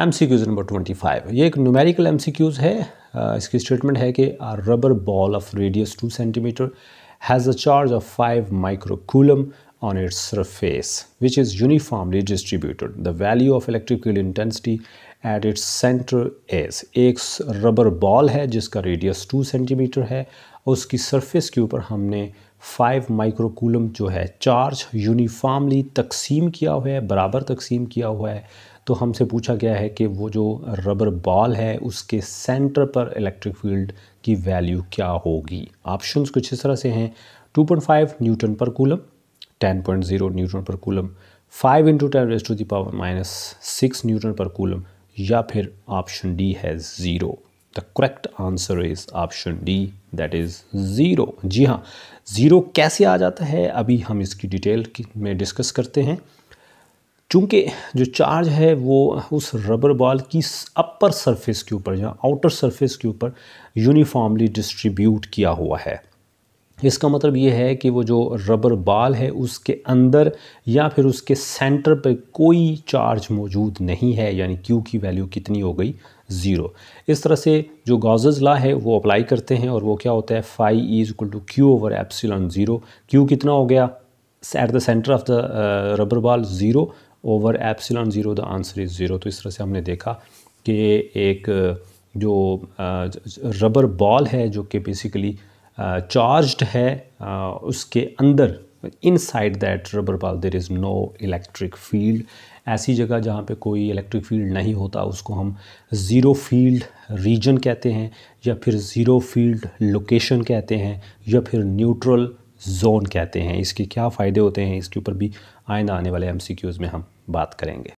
M C Qs number twenty five ये एक numerical M C queues है इसकी स्टेटमेंट है कि a rubber ball of radius two centimetre has a charge of five microcoulomb on its surface which is uniformly distributed the value of electrical intensity at its centre is एक rubber ball है जिसका radius two centimetre है उसकी surface के ऊपर हमने five microcoulomb जो है चार्ज यूनिफॉर्मली तकसीम किया हुआ है बराबर तकसीम किया हुआ है तो हमसे पूछा गया है कि वो जो रबर बॉल है उसके सेंटर पर इलेक्ट्रिक फील्ड की वैल्यू क्या होगी ऑप्शंस कुछ इस तरह से हैं 2.5 newton per coulomb 10.0 newton per coulomb 5 into ten raise to the power minus six newton per coulomb या फिर ऑप्शन डी है zero the correct answer is option D that is zero जी हाँ ज़ीरो कैसे आ जाता है अभी हम इसकी डिटेल में डिस्कस करते हैं चूँकि जो चार्ज है वो उस रबर बॉल की अपर सरफेस के ऊपर या आउटर सरफेस के ऊपर यूनिफॉर्मली डिस्ट्रीब्यूट किया हुआ है इसका मतलब ये है कि वो जो रबर बाल है उसके अंदर या फिर उसके सेंटर पर कोई चार्ज मौजूद नहीं है यानी क्यू की वैल्यू कितनी हो गई ज़ीरो इस तरह से जो गाजज ला है वो अप्लाई करते हैं और वो क्या होता है five is equal to Q over epsilon zero Q कितना हो गया at the centre of the rubber ball zero over epsilon zero the answer is zero तो इस तरह से हमने देखा कि एक जो रबर बॉल है जो कि बेसिकली चार्ज्ड है उसके अंदर inside that rubber ball there is no electric field ऐसी जगह जहाँ पे कोई इलेक्ट्रिक फील्ड नहीं होता उसको हम ज़ीरो फील्ड रीजन कहते हैं या फिर ज़ीरो फील्ड लोकेशन कहते हैं या फिर न्यूट्रल जोन कहते हैं इसके क्या फ़ायदे होते हैं इसके ऊपर भी आइंदा आने वाले एम में हम बात करेंगे